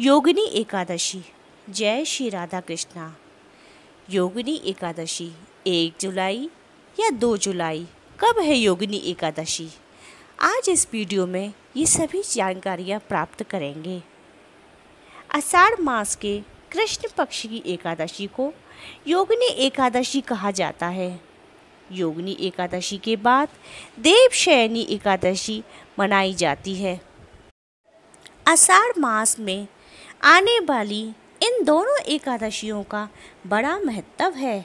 योगिनी एकादशी जय श्री राधा कृष्णा योगिनी एकादशी एक जुलाई या दो जुलाई कब है योगिनी एकादशी आज इस वीडियो में ये सभी जानकारियाँ प्राप्त करेंगे आषाढ़ मास के कृष्ण पक्ष की एकादशी को योगिनी एकादशी कहा जाता है योगिनी एकादशी के बाद देवशयनी एकादशी मनाई जाती है आषाढ़ मास में आने वाली इन दोनों एकादशियों का बड़ा महत्व है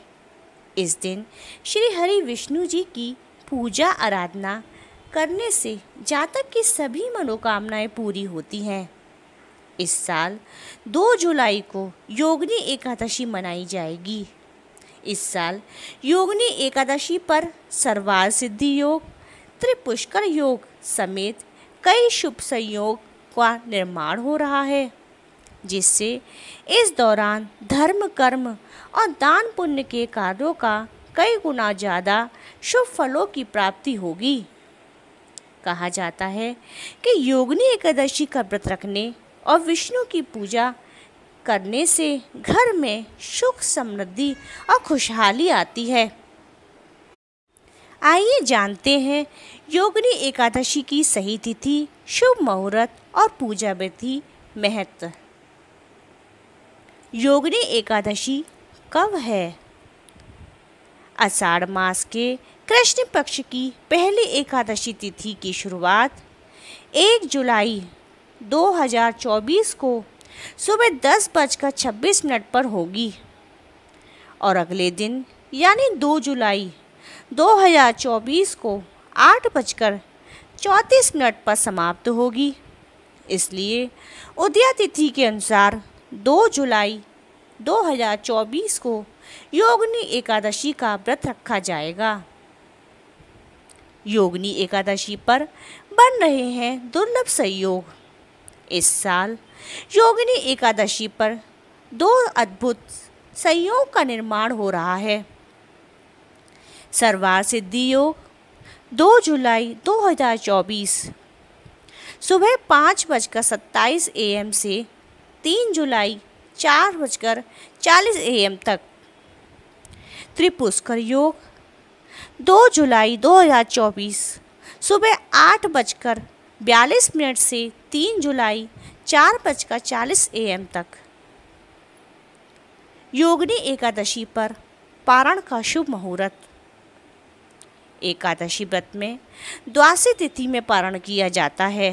इस दिन श्री हरि विष्णु जी की पूजा आराधना करने से जातक की सभी मनोकामनाएं पूरी होती हैं इस साल 2 जुलाई को योगनी एकादशी मनाई जाएगी इस साल योगनी एकादशी पर सर्वार सिद्धि योग त्रिपुष्कर योग समेत कई शुभ संयोग का निर्माण हो रहा है जिससे इस दौरान धर्म कर्म और दान पुण्य के कार्यों का कई गुना ज़्यादा शुभ फलों की प्राप्ति होगी कहा जाता है कि योगनी एकादशी का व्रत रखने और विष्णु की पूजा करने से घर में सुख समृद्धि और खुशहाली आती है आइए जानते हैं योगिनी एकादशी की सही तिथि शुभ मुहूर्त और पूजा विधि महत्व योगनी एकादशी कब है आषाढ़ मास के कृष्ण पक्ष की पहली एकादशी तिथि की शुरुआत 1 जुलाई 2024 को सुबह दस बजकर छब्बीस मिनट पर होगी और अगले दिन यानी 2 जुलाई 2024 को आठ बजकर चौंतीस मिनट पर समाप्त होगी इसलिए उदया तिथि के अनुसार दो जुलाई 2024 को योगनी एकादशी का व्रत रखा जाएगा योगनी एकादशी पर बन रहे हैं दुर्लभ संयोग इस साल योगिनी एकादशी पर दो अद्भुत संयोग का निर्माण हो रहा है सरवार सिद्धि योग दो जुलाई 2024 सुबह पाँच बजकर सत्ताईस एम से तीन जुलाई चार बजकर चालीस ए एम तक त्रिपुष्कर योग दो जुलाई दो हजार चौबीस सुबह आठ बजकर बयालीस मिनट से तीन जुलाई चार बजकर चालीस ए एम तक योगनी एकादशी पर पारण का शुभ मुहूर्त एकादशी व्रत में द्वासी तिथि में पारण किया जाता है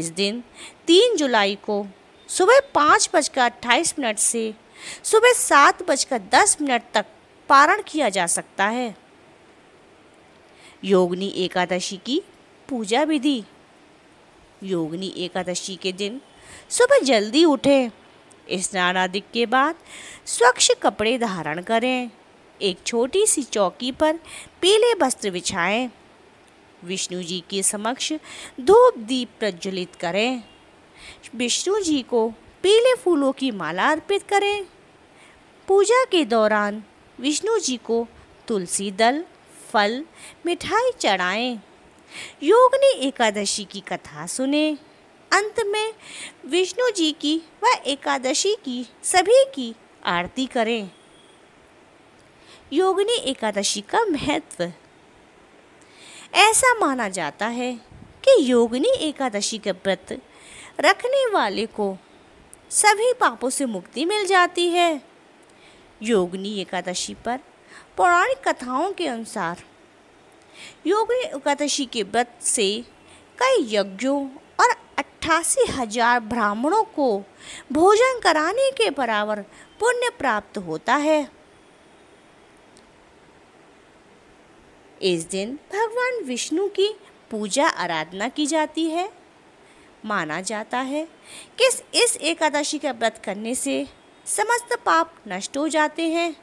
इस दिन तीन जुलाई को सुबह पाँच बजकर अट्ठाईस मिनट से सुबह सात बजकर दस मिनट तक पारण किया जा सकता है योगनी एकादशी की पूजा विधि योगनी एकादशी के दिन सुबह जल्दी उठें स्नान आदि के बाद स्वच्छ कपड़े धारण करें एक छोटी सी चौकी पर पीले वस्त्र बिछाएं विष्णु जी के समक्ष धूप दीप प्रज्वलित करें विष्णु जी को पीले फूलों की माला अर्पित करें पूजा के दौरान विष्णु जी को तुलसी दल फल मिठाई चढ़ाएं ने एकादशी की कथा सुने अंत में विष्णु जी की व एकादशी की सभी की आरती करें योगनी एकादशी का महत्व ऐसा माना जाता है कि योगनी एकादशी का व्रत रखने वाले को सभी पापों से मुक्ति मिल जाती है योगनी एकादशी पर पौराणिक कथाओं के अनुसार योगनी एकादशी के व्रत से कई यज्ञों और अट्ठासी हजार ब्राह्मणों को भोजन कराने के बराबर पुण्य प्राप्त होता है इस दिन भगवान विष्णु की पूजा आराधना की जाती है माना जाता है कि इस एकादशी का व्रत करने से समस्त पाप नष्ट हो जाते हैं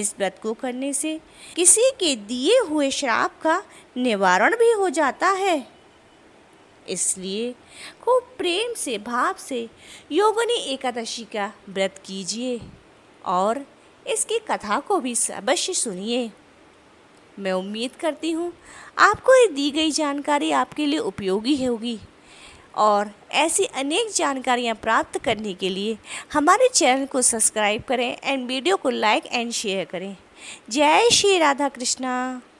इस व्रत को करने से किसी के दिए हुए श्राप का निवारण भी हो जाता है इसलिए खूब प्रेम से भाव से योगनी एकादशी का व्रत कीजिए और इसकी कथा को भी अवश्य सुनिए मैं उम्मीद करती हूँ आपको ये दी गई जानकारी आपके लिए उपयोगी होगी और ऐसी अनेक जानकारियाँ प्राप्त करने के लिए हमारे चैनल को सब्सक्राइब करें एंड वीडियो को लाइक एंड शेयर करें जय श्री राधा कृष्णा